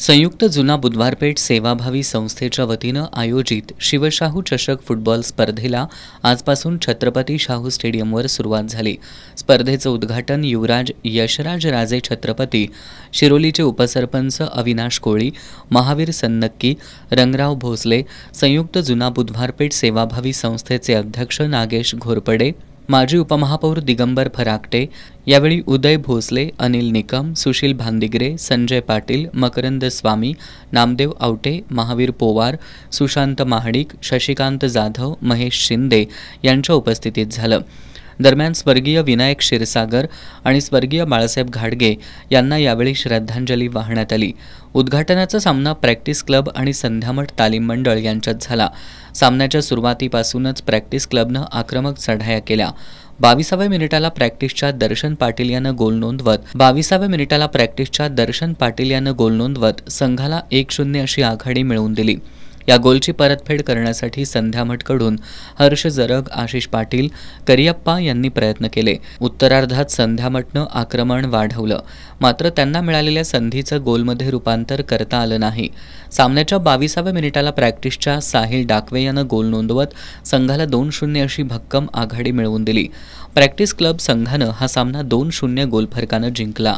संयुक्त जुना बुधवारपेठ सेवाभावी संस्थेच्या वतीनं आयोजित शिवशाहू चषक फुटबॉल स्पर्धेला आजपासून छत्रपती शाहू स्टेडियमवर सुरुवात झाली स्पर्धेचं उद्घाटन युवराज यशराज राजे छत्रपती शिरोलीचे उपसरपंच अविनाश कोळी महावीर सन्नक्की रंगराव भोसले संयुक्त जुना बुधवारपेठ सेवाभावी संस्थेचे अध्यक्ष नागेश घोरपडे माजी उपमहापौर दिगंबर फराकटे यावेळी उदय भोसले अनिल निकम सुशील भांदिगरे संजय पाटील मकरंद स्वामी नामदेव आवटे महावीर पोवार सुशांत महाडिक शशिकांत जाधव महेश शिंदे यांच्या उपस्थितीत झालं दरम्यान स्वर्गीय विनायक क्षीरसागर आणि स्वर्गीय बाळासाहेब घाडगे यांना यावेळी श्रद्धांजली वाहण्यात आली उद्घाटनाचा सामना प्रॅक्टिस क्लब आणि संध्यामठ तालीम मंडळ यांच्यात झाला सामन्याच्या सुरुवातीपासूनच प्रॅक्टिस क्लबनं आक्रमक चढाया केल्या बावीसाव्या मिनिटाला प्रॅक्टिसच्या दर्शन पाटील यानं गोल नोंदवत बावीसाव्या मिनिटाला प्रॅक्टिसच्या दर्शन पाटील यानं गोल नोंदवत संघाला एक शून्य अशी आघाडी मिळवून दिली या गोलची परतफेड करण्यासाठी संध्या भटकडून हर्ष जरग आशिष पाटील करियप्पा यांनी प्रयत्न केले उत्तरार्धात संध्या आक्रमण वाढवलं मात्र त्यांना मिळालेल्या संधीचं गोलमध्ये रूपांतर करता आलं नाही सामन्याच्या बावीसाव्या मिनिटाला प्रॅक्टिसच्या साहिल डाकवे यानं गोल नोंदवत संघाला दोन शून्य अशी भक्कम आघाडी मिळवून दिली प्रॅक्टिस क्लब संघानं हा सामना दोन शून्य गोलफरकानं जिंकला